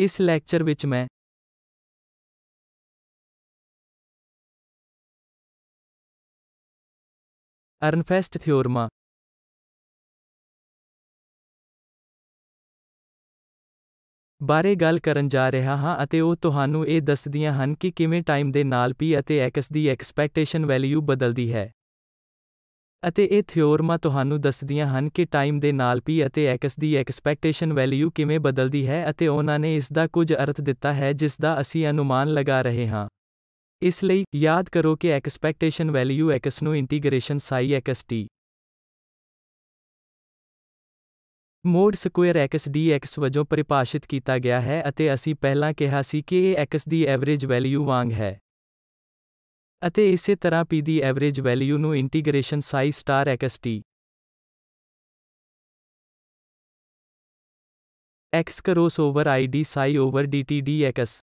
ਇਸ ਲੈਕਚਰ ਵਿੱਚ ਮੈਂ ਅਰਨਫੈਸਟ ਥਿਓਰਮਾ ਬਾਰੇ ਗੱਲ ਕਰਨ ਜਾ ਰਿਹਾ ਹਾਂ ਅਤੇ ਉਹ ਤੁਹਾਨੂੰ ਇਹ ਦੱਸਦੀਆਂ ਹਨ ਕਿ ਕਿਵੇਂ ਟਾਈਮ ਦੇ ਨਾਲ ਪੀ ਅਤੇ ਐਕਸ ਦੀ ਐਕਸਪੈਕਟੇਸ਼ਨ ਵੈਲਿਊ ਬਦਲਦੀ ਹੈ ਅਤੇ ਇਹ ਥਿਓਰਮਾਂ ਤੁਹਾਨੂੰ ਦੱਸਦੀਆਂ ਹਨ ਕਿ ਟਾਈਮ ਦੇ ਨਾਲ ਪੀ ਅਤੇ ਐਕਸ ਦੀ ਐਕਸਪੈਕਟੇਸ਼ਨ ਵੈਲਿਊ ਕਿਵੇਂ ਬਦਲਦੀ ਹੈ ਅਤੇ ਉਹਨਾਂ ਨੇ ਇਸ ਦਾ ਕੁਝ ਅਰਥ ਦਿੱਤਾ ਹੈ ਜਿਸ ਦਾ ਅਸੀਂ ਅਨੁਮਾਨ ਲਗਾ ਰਹੇ ਹਾਂ ਇਸ ਲਈ ਯਾਦ ਕਰੋ ਕਿ ਐਕਸਪੈਕਟੇਸ਼ਨ ਵੈਲਿਊ ਐਕਸ ਨੂੰ integration psi x t mod square x d x ਵਜੋਂ ਪਰਿਭਾਸ਼ਿਤ ਕੀਤਾ ਗਿਆ ਹੈ ਅਤੇ ਅਸੀਂ ਪਹਿਲਾਂ ਕਿਹਾ ਸੀ ਕਿ ਇਹ ਐਕਸ ਦੀ ਐਵਰੇਜ ਵੈਲਿਊ ਵਾਂਗ ਹੈ ਅਤੇ ਇਸੇ ਤਰ੍ਹਾਂ ਪੀ ਦੀ ਐਵਰੇਜ ਵੈਲਿਊ ਨੂੰ integration psi star t x cross over d psi over d x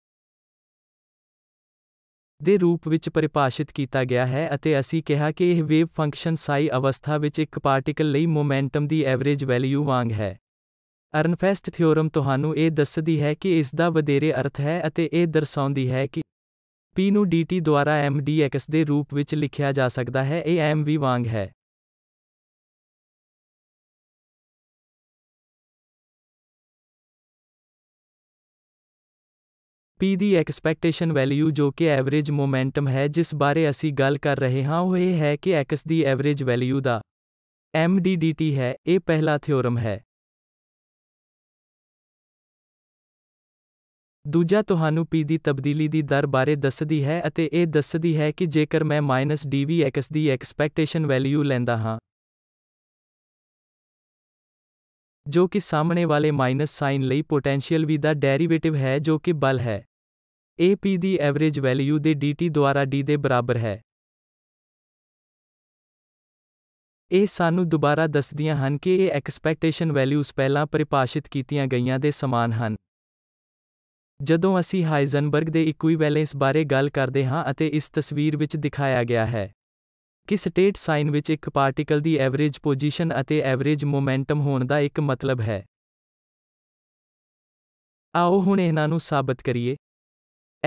ਦੇ ਰੂਪ ਵਿੱਚ ਪਰਿਭਾਸ਼ਿਤ ਕੀਤਾ ਗਿਆ ਹੈ ਅਤੇ ਅਸੀਂ ਕਿਹਾ ਕਿ ਇਹ ਵੇਵ ਫੰਕਸ਼ਨ ਸਾਈ ਅਵਸਥਾ ਵਿੱਚ ਇੱਕ ਪਾਰਟੀਕਲ ਲਈ ਮੋਮੈਂਟਮ ਦੀ ਐਵਰੇਜ ਵੈਲਿਊ ਵਾਂਗ ਹੈ ਅਰਨਫੈਸਟ ਥਿਓਰਮ ਤੁਹਾਨੂੰ ਇਹ ਦੱਸਦੀ ਹੈ ਕਿ ਇਸ ਦਾ ਵਧੇਰੇ ਅਰਥ ਹੈ ਅਤੇ ਇਹ ਦਰਸਾਉਂਦੀ ਹੈ ਕਿ ਪੀ ਨੂੰ ਡੀਟੀ ਦੁਆਰਾ ਐਮਡੀਐਕਸ ਦੇ ਰੂਪ ਵਿੱਚ ਲਿਖਿਆ ਜਾ ਸਕਦਾ ਹੈ ਇਹ ਐਮਵੀ ਵਾਂਗ ਹੈ ਪੀ ਦੀ ਐਕਸਪੈਕਟੇਸ਼ਨ ਵੈਲਿਊ ਜੋ ਕਿ ਐਵਰੇਜ ਮੋਮੈਂਟਮ ਹੈ ਜਿਸ ਬਾਰੇ ਅਸੀਂ ਗੱਲ ਕਰ ਰਹੇ ਹਾਂ ਉਹ ਇਹ ਹੈ ਕਿ x ਦੀ ਐਵਰੇਜ ਵੈਲਿਊ ਦਾ ਐਮਡੀਡੀਟੀ ਹੈ ਇਹ ਪਹਿਲਾ ਥਿਓਰਮ ਹੈ ਦੂਜਾ ਤੁਹਾਨੂੰ ਪੀ ਦੀ ਤਬਦੀਲੀ ਦੀ ਦਰ ਬਾਰੇ ਦੱਸਦੀ ਹੈ ਅਤੇ ਇਹ ਦੱਸਦੀ ਹੈ ਕਿ ਜੇਕਰ ਮੈਂ -dvx ਦੀ ਐਕਸਪੈਕਟੇਸ਼ਨ ਵੈਲਿਊ ਲੈਂਦਾ ਹਾਂ ਜੋ ਕਿ ਸਾਹਮਣੇ ਵਾਲੇ ਮਾਈਨਸ ਸਾਈਨ ਲਈ ਪੋਟੈਂਸ਼ੀਅਲ ਵੀ ਦਾ ਡੈਰੀਵੇਟਿਵ ਹੈ ਜੋ ਕਿ ਬਲ ਹੈ ਇਹ p ਦੀ ਐਵਰੇਜ ਵੈਲਿਊ ਦੇ dt ਦੁਆਰਾ d ਦੇ ਬਰਾਬਰ ਹੈ ਇਹ ਸਾਨੂੰ ਦੁਬਾਰਾ ਦੱਸਦੀਆਂ ਹਨ ਕਿ ਇਹ ਐਕਸਪੈਕਟੇਸ਼ਨ ਵੈਲਿਊਜ਼ ਪਹਿਲਾਂ ਪਰਿਭਾਸ਼ਿਤ ਕੀਤੀਆਂ ਗਈਆਂ ਦੇ ਸਮਾਨ ਹਨ ਜਦੋਂ ਅਸੀਂ ਹਾਈਜ਼ਨਬਰਗ ਦੇ ਇਕੁਇਵੈਲੈਂਸ ਬਾਰੇ ਗੱਲ ਕਰਦੇ ਹਾਂ ਅਤੇ ਇਸ ਤਸਵੀਰ ਵਿੱਚ ਦਿਖਾਇਆ ਗਿਆ ਹੈ ਕਿ ਸਟੇਟ ਸਾਈਨ ਵਿੱਚ ਇੱਕ ਪਾਰਟੀਕਲ ਦੀ ਐਵਰੇਜ ਪੋਜੀਸ਼ਨ ਅਤੇ ਐਵਰੇਜ ਮੋਮੈਂਟਮ ਹੋਣ ਦਾ ਇੱਕ ਮਤਲਬ ਹੈ ਆਓ ਹੁਣ ਇਹਨਾਂ ਨੂੰ ਸਾਬਤ ਕਰੀਏ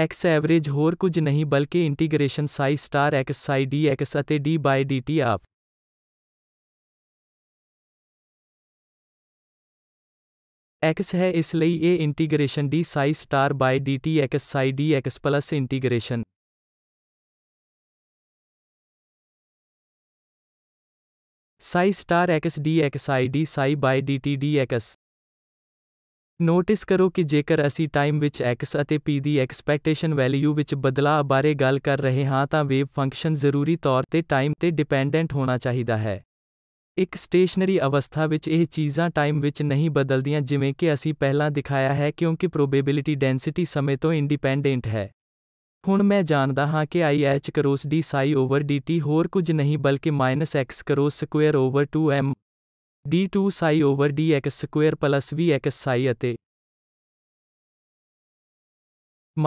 x ਐਵਰੇਜ ਹੋਰ ਕੁਝ ਨਹੀਂ ਬਲਕਿ integration psi star x psi dx ਅਤੇ d/dt ਆਪ x ਹੈ ਇਸ ਲਈ ਇਹ integration d star by d dt x psi d x plus integration psi star x d x i d psi by dt dx notice ਕਰੋ ਕਿ ਜੇਕਰ ਅਸੀਂ ਟਾਈਮ ਵਿੱਚ x ਅਤੇ p ਦੀ ਐਕਸਪੈਕਟੇਸ਼ਨ ਵੈਲਿਊ ਵਿੱਚ ਬਦਲਾਅ ਬਾਰੇ ਗੱਲ ਕਰ ਰਹੇ ਹਾਂ ਤਾਂ ਵੇਵ ਫੰਕਸ਼ਨ ਜ਼ਰੂਰੀ ਤੌਰ ਤੇ ਟਾਈਮ ਤੇ ਡਿਪੈਂਡੈਂਟ ਹੋਣਾ ਚਾਹੀਦਾ ਹੈ एक स्टेशनरी अवस्था विच यह चीज़ा टाइम विच नहीं बदलदियाँ जिमें कि असी पहला दिखाया है क्योंकि प्रोबेबिलिटी डेंसिटी समय तो इंडिपेंडेंट है हूँ मैं जानता हाँ कि i h cross d psi over d t होर कुछ नहीं बल्कि minus x cross square over two m d two psi over d x square plus v x psi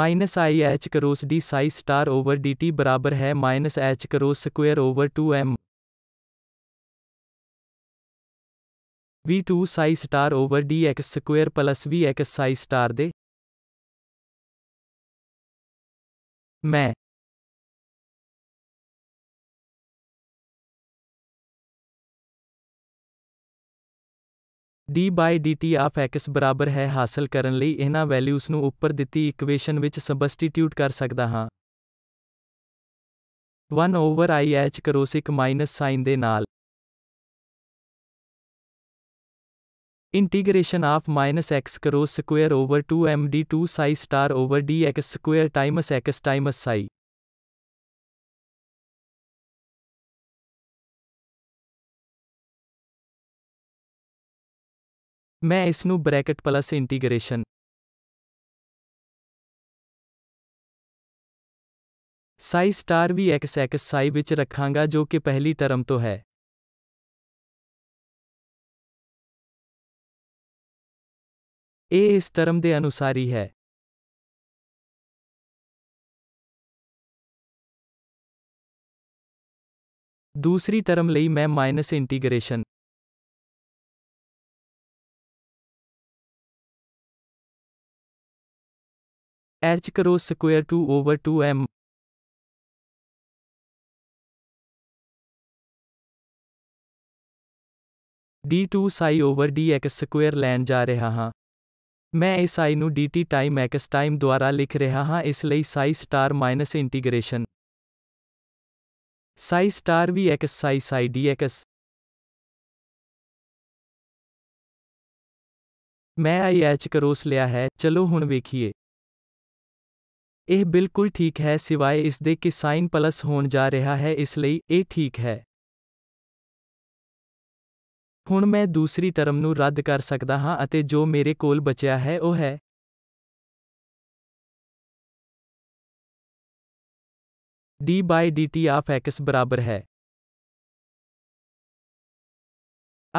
minus i h cross d psi star over d t बराबर है minus h cross square over two m v2 psi star over dx square plus vx psi star ਦੇ ਮੈਂ d by dt of x ਬਰਾਬਰ ਹੈ ਹਾਸਲ ਕਰਨ ਲਈ ਇਹਨਾਂ ਵੈਲਿਊਸ ਨੂੰ ਉੱਪਰ ਦਿੱਤੀ ਇਕੁਏਸ਼ਨ ਵਿੱਚ ਸਬਸਟੀਟਿਊਟ ਕਰ ਸਕਦਾ ਹਾਂ 1 ਓਵਰ i h ਕਰੋਸਿਕ ਮਾਈਨਸ ਸਾਈਨ ਦੇ ਨਾਲ integration of minus x cross square over two m d two psi star over d x square times x times psi मैं इसनू bracket plus integration psi star v x x psi विच रखांगा जो कि पहली term तो है ਇਹ ਇਸ ਧਰਮ ਦੇ ਅਨੁਸਾਰੀ ਹੈ दूसरी टर्म ਲਈ ਮੈਂ minus integration h cross square 2 over 2m d2 psi over dx square ਲੈਣ ਜਾ ਰਿਹਾ ਹਾਂ ਮੈਂ ਇਸ ਆਈ ਨੂੰ dt ਟਾਈਮ ਐਕਸ ਟਾਈਮ ਦੁਆਰਾ ਲਿਖ ਰਿਹਾ ਹਾਂ ਇਸ ਲਈ psi star minus integration psi star v x psi psi d x ਮੈਂ ਆਈ ਐਚ ਕਰੋਸ ਲਿਆ ਹੈ ਚਲੋ ਹੁਣ ਵੇਖੀਏ ਇਹ ਬਿਲਕੁਲ ਠੀਕ ਹੈ ਸਿਵਾਏ ਇਸ ਦੇ ਕਿ ਸਾਈਨ ਪਲੱਸ ਹੋਣ ਜਾ ਰਿਹਾ ਹੈ ਇਸ ਲਈ ਇਹ ਠੀਕ ਹੈ ਹੁਣ ਮੈਂ ਦੂਸਰੀ ਟਰਮ ਨੂੰ ਰੱਦ ਕਰ ਸਕਦਾ ਹਾਂ ਅਤੇ ਜੋ ਮੇਰੇ ਕੋਲ ਬਚਿਆ ਹੈ ਉਹ ਹੈ d by dt of x ਬਰਾਬਰ ਹੈ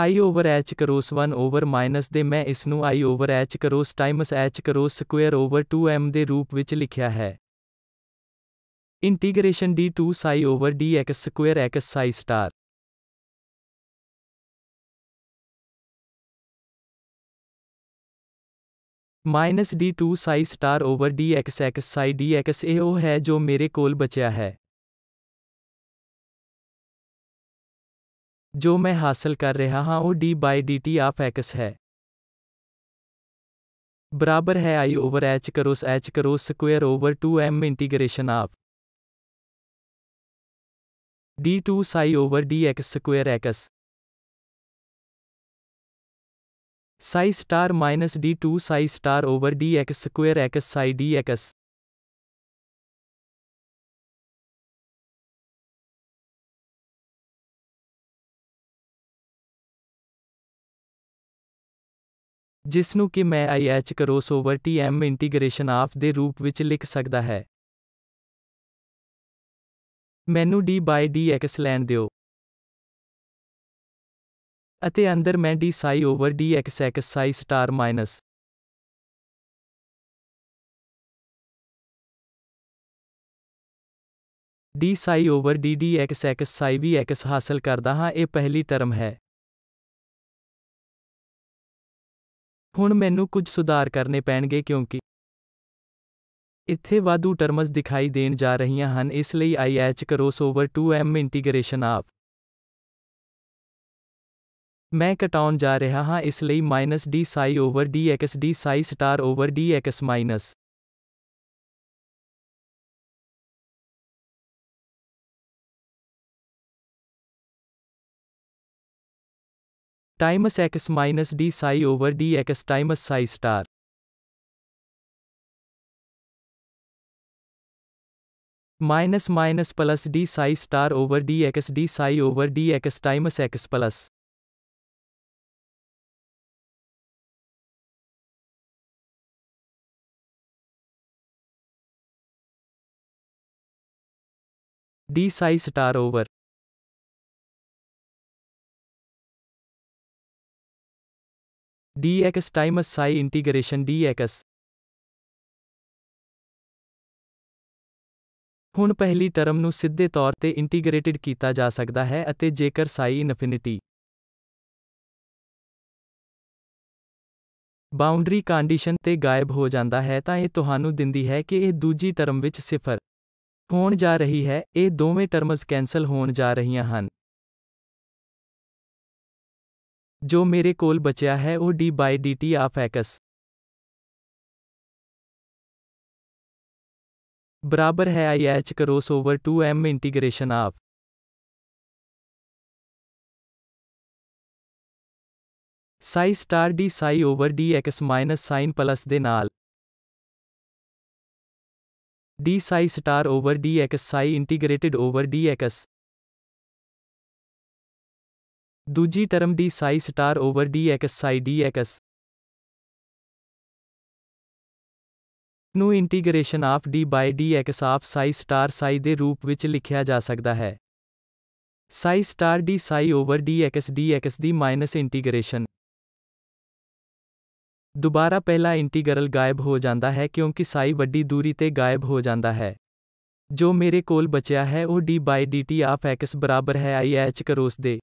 i over h cross 1 over minus ਦੇ ਮੈਂ ਇਸ ਨੂੰ i over h cross times h cross square over 2m ਦੇ ਰੂਪ ਵਿੱਚ ਲਿਖਿਆ ਹੈ integration d2 psi over dx square x psi star minus d two psi star over d x x psi d x ए ओ है जो मेरे कोल बचा है जो मैं हासिल कर रहा हाँ वो d by d t of x है बराबर है i over h cross h cross square over two m integration of d two psi over d x square x psi star minus d2 psi star over dx square x psi dx ਜਿਸ ਨੂੰ ਕਿ ਮੈਂ IH cross over TM integration of ਦੇ ਰੂਪ ਵਿੱਚ ਲਿਖ ਸਕਦਾ ਹੈ ਮੈਨੂੰ d/dx ਲੈਣ ਦਿਓ ਅਤੇ ਅੰਦਰ ਮੈਂ d psi over x x psi star minus d psi over d x x psi v x ਹਾਸਲ ਕਰਦਾ ਹਾਂ ਇਹ ਪਹਿਲੀ ਟਰਮ ਹੈ ਹੁਣ ਮੈਨੂੰ ਕੁਝ ਸੁਧਾਰ ਕਰਨੇ ਪੈਣਗੇ ਕਿਉਂਕਿ ਇੱਥੇ ਵਾਧੂ ਟਰਮਸ ਦਿਖਾਈ ਦੇਣ ਜਾ ਰਹੀਆਂ ਹਨ ਇਸ ਲਈ i h cross over 2 m integration of जा रहा हाँ इसलिए minus d psi over d x d psi star over d x minus times x minus d psi over d x times psi star minus minus plus d psi star over d x d psi over d x times x plus d psi star over dx times psi integration dx ਹੁਣ ਪਹਿਲੀ term ਨੂੰ ਸਿੱਧੇ ਤੌਰ ਤੇ integrated ਕੀਤਾ ਜਾ ਸਕਦਾ ਹੈ ਅਤੇ ਜੇਕਰ ਸਾਈ ਇਨਫਿਨਿਟੀ ਬਾਉਂਡਰੀ ਕੰਡੀਸ਼ਨ ਤੇ ਗਾਇਬ ਹੋ ਜਾਂਦਾ ਹੈ ਤਾਂ ਇਹ ਤੁਹਾਨੂੰ ਦਿੰਦੀ ਹੈ ਕਿ ਇਹ ਦੂਜੀ ਟਰਮ ਵਿੱਚ ਸਿਫਰ ਹੋਣ ਜਾ ਰਹੀ ਹੈ ਇਹ ਦੋਵੇਂ ਟਰਮਸ ਕੈਨਸਲ ਹੋਣ ਜਾ ਰਹੀਆਂ ਹਨ ਜੋ ਮੇਰੇ ਕੋਲ ਬਚਿਆ ਹੈ ਉਹ d by dt of x बराबर है i h cross over two m integration of psi star d psi over d x minus sign plus दे नाल d psi star over dx psi integrated over dx ਦੂਜੀ term d psi star over dx psi dx ਨੂੰ integration of d by dx of psi star psi ਦੇ ਰੂਪ ਵਿੱਚ ਲਿਖਿਆ ਜਾ ਸਕਦਾ ਹੈ psi star d psi over dx dx ਦੀ ਮਾਈਨਸ ਇੰਟੀਗ੍ਰੇਸ਼ਨ ਦੁਬਾਰਾ ਪਹਿਲਾ ਇੰਟੀਗਰਲ ਗਾਇਬ ਹੋ ਜਾਂਦਾ ਹੈ ਕਿਉਂਕਿ ਸਾਈ ਵੱਡੀ ਦੂਰੀ ਤੇ ਗਾਇਬ ਹੋ ਜਾਂਦਾ ਹੈ ਜੋ ਮੇਰੇ ਕੋਲ ਬਚਿਆ ਹੈ ਉਹ d dt ਆਫ x ਬਰਾਬਰ ਹੈ i h ਕਰੋਸ ਦੇ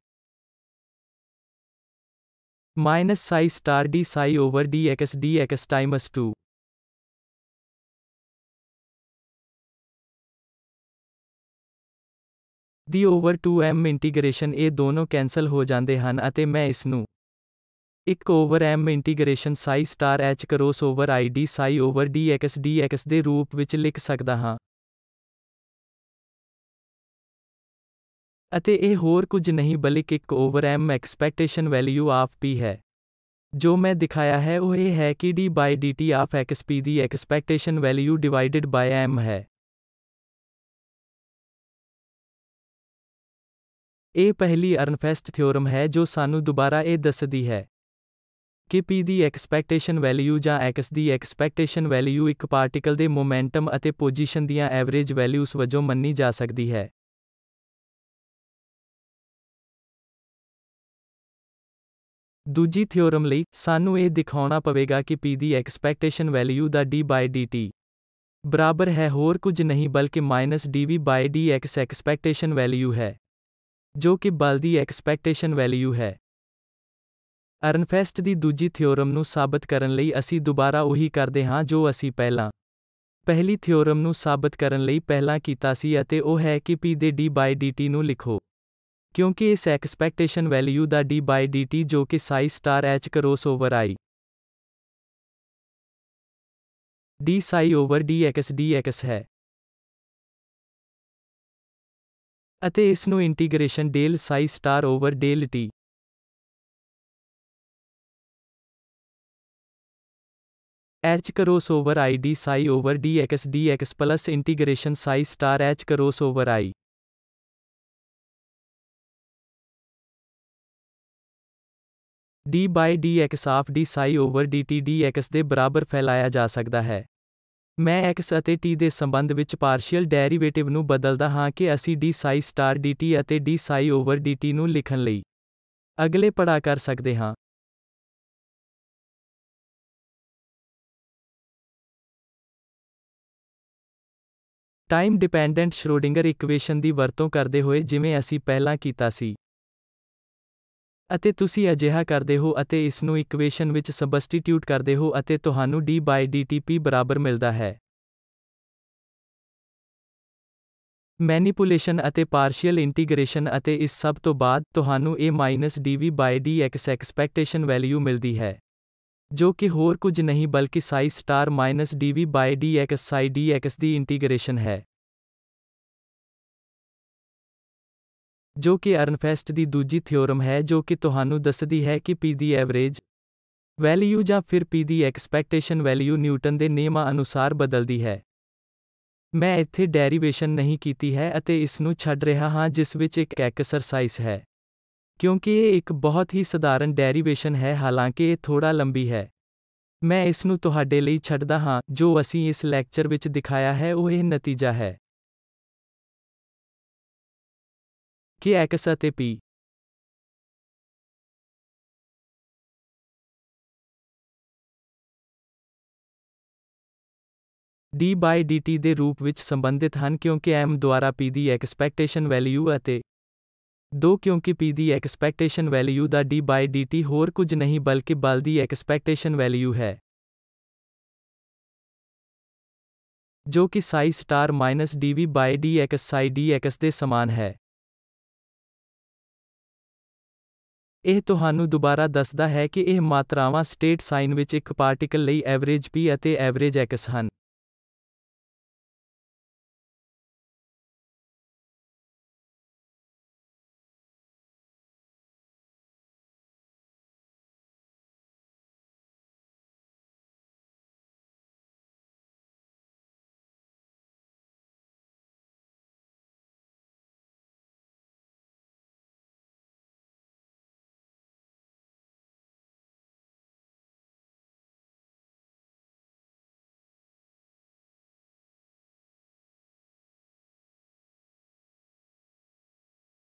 minus psi star d psi over dx dx times 2 ਦੀ ਓਵਰ 2m ਇੰਟੀਗ੍ਰੇਸ਼ਨ ਇਹ ਦੋਨੋਂ ਕੈਨਸਲ ਹੋ ਜਾਂਦੇ ਹਨ ਅਤੇ ਮੈਂ ਇਸ ਨੂੰ ਇੱਕ over m integration psi star h cross over i d psi over d x d x ਦੇ ਰੂਪ ਵਿੱਚ ਲਿਖ ਸਕਦਾ ਹਾਂ ਅਤੇ ਇਹ ਹੋਰ ਕੁਝ ਨਹੀਂ ਬਲਕਿ ਇੱਕ over m expectation value of p ਹੈ ਜੋ ਮੈਂ ਦਿਖਾਇਆ ਹੈ ਉਹ ਇਹ ਹੈ ਕਿ d by dt of x p ਦੀ expectation value divided by m ਹੈ ਇਹ ਪਹਿਲੀ ਅਰਨਫੈਸਟ ਥਿਓਰਮ ਹੈ ਜੋ ਸਾਨੂੰ ਦੁਬਾਰਾ ਇਹ ਦੱਸਦੀ ਹੈ ਕਿ P ਦੀ ਐਕਸਪੈਕਟੇਸ਼ਨ ਵੈਲਿਊ ਜਾਂ X ਦੀ ਐਕਸਪੈਕਟੇਸ਼ਨ ਵੈਲਿਊ ਇੱਕ ਪਾਰਟੀਕਲ ਦੇ ਮੋਮੈਂਟਮ ਅਤੇ ਪੋਜੀਸ਼ਨ ਦੀਆਂ ਐਵਰੇਜ ਵੈਲਿਊਸ ਵਜੋਂ ਮੰਨੀ ਜਾ ਸਕਦੀ ਹੈ। ਦੂਜੀ ਥਿਉਰਮ ਲਈ ਸਾਨੂੰ ਇਹ ਦਿਖਾਉਣਾ ਪਵੇਗਾ ਕਿ P ਦੀ ਐਕਸਪੈਕਟੇਸ਼ਨ ਵੈਲਿਊ ਦਾ d/dt ਬਰਾਬਰ ਹੈ ਹੋਰ ਕੁਝ ਨਹੀਂ ਬਲਕਿ -dv/dx ਐਕਸਪੈਕਟੇਸ਼ਨ ਵੈਲਿਊ ਹੈ ਜੋ ਕਿ ਬਲ ਦੀ ਐਕਸਪੈਕਟੇਸ਼ਨ ਵੈਲਿਊ ਹੈ ਅਰਨਫੈਸਟ ਦੀ ਦੂਜੀ ਥਿਉਰਮ ਨੂੰ ਸਾਬਤ ਕਰਨ ਲਈ ਅਸੀਂ ਦੁਬਾਰਾ ਉਹੀ ਕਰਦੇ ਹਾਂ ਜੋ ਅਸੀਂ ਪਹਿਲਾਂ ਪਹਿਲੀ ਥਿਉਰਮ ਨੂੰ ਸਾਬਤ ਕਰਨ ਲਈ ਪਹਿਲਾਂ ਕੀਤਾ ਸੀ ਅਤੇ ਉਹ ਹੈ ਕਿ p ਦੇ d/dt ਨੂੰ ਲਿਖੋ ਕਿਉਂਕਿ ਇਸ ਐਕਸਪੈਕਟੇਸ਼ਨ ਵੈਲਿਊ ਦਾ d/dt ਜੋ ਕਿ psi star h cross over i d psi over dx dx ਹੈ ਅਤੇ ਇਸ ਨੂੰ integration del psi star over del t h cross over i d psi over d x d x plus integration psi star h cross over i d by d x of d psi over dt dx ਦੇ ਬਰਾਬਰ ਫੈਲਾਇਆ ਜਾ ਸਕਦਾ ਹੈ ਮੈਂ x ਅਤੇ t ਦੇ ਸੰਬੰਧ ਵਿੱਚ ਪਾਰਸ਼ੀਅਲ ਡੈਰੀਵੇਟਿਵ ਨੂੰ ਬਦਲਦਾ ਹਾਂ ਕਿ ਅਸੀਂ d ਸਾਈ ਸਟਾਰ dt ਅਤੇ d ਸਾਈ ਓਵਰ dt ਨੂੰ ਲਿਖਣ ਲਈ ਅਗਲੇ ਪੜਾ ਕਰ ਸਕਦੇ ਹਾਂ ਟਾਈਮ ਡਿਪੈਂਡੈਂਟ ਸ਼੍ਰੋਡਿੰਗਰ ਇਕੁਏਸ਼ਨ ਦੀ ਵਰਤੋਂ ਕਰਦੇ ਹੋਏ ਜਿਵੇਂ ਅਸੀਂ ਪਹਿਲਾਂ ਕੀਤਾ ਸੀ ਅਤੇ ਤੁਸੀਂ ਅਜਿਹਾ ਕਰਦੇ ਹੋ ਅਤੇ ਇਸ ਨੂੰ ਇਕੁਏਸ਼ਨ ਵਿੱਚ ਸਬਸਟੀਟਿਊਟ ਕਰਦੇ ਹੋ ਅਤੇ ਤੁਹਾਨੂੰ d dTP ਬਰਾਬਰ ਮਿਲਦਾ ਹੈ ਮੈਨੀਪੂਲੇਸ਼ਨ ਅਤੇ ਪਾਰਸ਼ੀਅਲ ਇੰਟੀਗ੍ਰੇਸ਼ਨ ਅਤੇ ਇਸ ਸਭ ਤੋਂ ਬਾਅਦ ਤੁਹਾਨੂੰ a dv dx expectation value ਮਿਲਦੀ ਹੈ ਜੋ ਕਿ ਹੋਰ ਕੁਝ ਨਹੀਂ ਬਲਕਿ psi psi d x dx d x ਦੀ ਇੰਟੀਗ੍ਰੇਸ਼ਨ ਹੈ ਜੋ ਕਿ ਅਰਨਫੈਸਟ ਦੀ ਦੂਜੀ ਥਿਉਰਮ ਹੈ ਜੋ ਕਿ ਤੁਹਾਨੂੰ ਦੱਸਦੀ ਹੈ ਕਿ p ਦੀ ਐਵਰੇਜ ਵੈਲਿਊ ਜਾਂ ਫਿਰ p ਦੀ ਐਕਸਪੈਕਟੇਸ਼ਨ ਵੈਲਿਊ ਨਿਊਟਨ ਦੇ ਨਿਯਮਾਂ ਅਨੁਸਾਰ ਬਦਲਦੀ ਹੈ ਮੈਂ ਇੱਥੇ ਡੈਰੀਵੇਸ਼ਨ ਨਹੀਂ ਕੀਤੀ ਹੈ ਅਤੇ ਇਸ ਨੂੰ ਛੱਡ ਰਿਹਾ ਹਾਂ ਜਿਸ ਵਿੱਚ ਇੱਕ ਐਕਸਰਸਾਈਜ਼ ਹੈ ਕਿਉਂਕਿ ਇਹ ਇੱਕ ਬਹੁਤ ਹੀ ਸਧਾਰਨ ਡੈਰੀਵੇਸ਼ਨ ਹੈ ਹਾਲਾਂਕਿ ਇਹ ਥੋੜਾ ਲੰਬੀ ਹੈ ਮੈਂ ਇਸ ਨੂੰ ਤੁਹਾਡੇ ਲਈ ਛੱਡਦਾ ਹਾਂ ਜੋ ਅਸੀਂ ਇਸ ਲੈਕਚਰ ਵਿੱਚ ਦਿਖਾਇਆ ਹੈ ਉਹ ਇਹ ਨਤੀਜਾ ਹੈ ਕਿ ਐਕਸ ਅਤੇ ਪੀ d/dt ਦੇ ਰੂਪ ਵਿੱਚ ਸੰਬੰਧਿਤ ਹਨ ਕਿਉਂਕਿ m ਦੁਆਰਾ p ਦੀ ਐਕਸਪੈਕਟੇਸ਼ਨ ਵੈਲਿਊ ਅਤੇ ਦੋ ਕਿਉਂਕਿ P ਦੀ ਐਕਸਪੈਕਟੇਸ਼ਨ ਵੈਲਿਊ ਦਾ d/dt ਹੋਰ ਕੁਝ ਨਹੀਂ ਬਲਕਿ ਬਲ ਦੀ ਐਕਸਪੈਕਟੇਸ਼ਨ ਵੈਲਿਊ ਹੈ ਜੋ ਕਿ psi star minus dv/dx psi dx ਦੇ ਸਮਾਨ ਹੈ ਇਹ ਤੁਹਾਨੂੰ ਦੁਬਾਰਾ ਦੱਸਦਾ ਹੈ ਕਿ ਇਹ ਮਾਤਰਾਵਾਂ ਸਟੇਟ ਸਾਈਨ ਵਿੱਚ ਇੱਕ ਪਾਰਟੀਕਲ ਲਈ ਐਵਰੇਜ p ਅਤੇ ਐਵਰੇਜ x ਹਨ